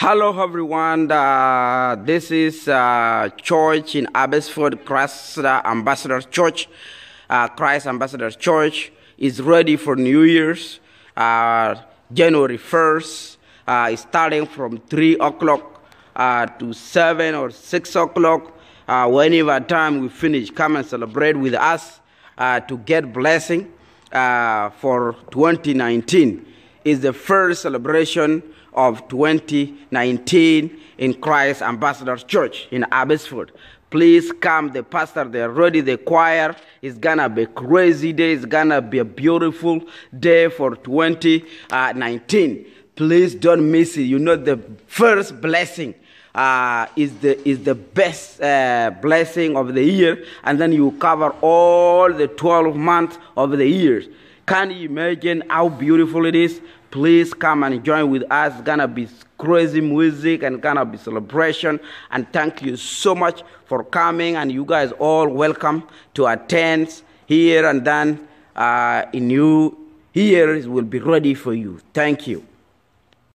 Hello, everyone. Uh, this is uh, church in Abbotsford, Christ uh, Ambassador Church. Uh, Christ Ambassador Church is ready for New Year's, uh, January 1st, uh, starting from 3 o'clock to 7 or 6 o'clock. whenever time we finish, come and celebrate with us to get blessing for 2019. It's the first celebration of 2019 in Christ Ambassador Church in Abbotsford. Please come. The pastor, they're ready. The choir It's gonna be crazy day. It's gonna be a beautiful day for 2019. Please don't miss it. You know the first blessing. Uh, is the is the best uh, blessing of the year, and then you cover all the 12 months of the year. Can you imagine how beautiful it is? Please come and join with us. It's gonna be crazy music and gonna be celebration. And thank you so much for coming. And you guys all welcome to attend here and then. Uh, in you, here will be ready for you. Thank you.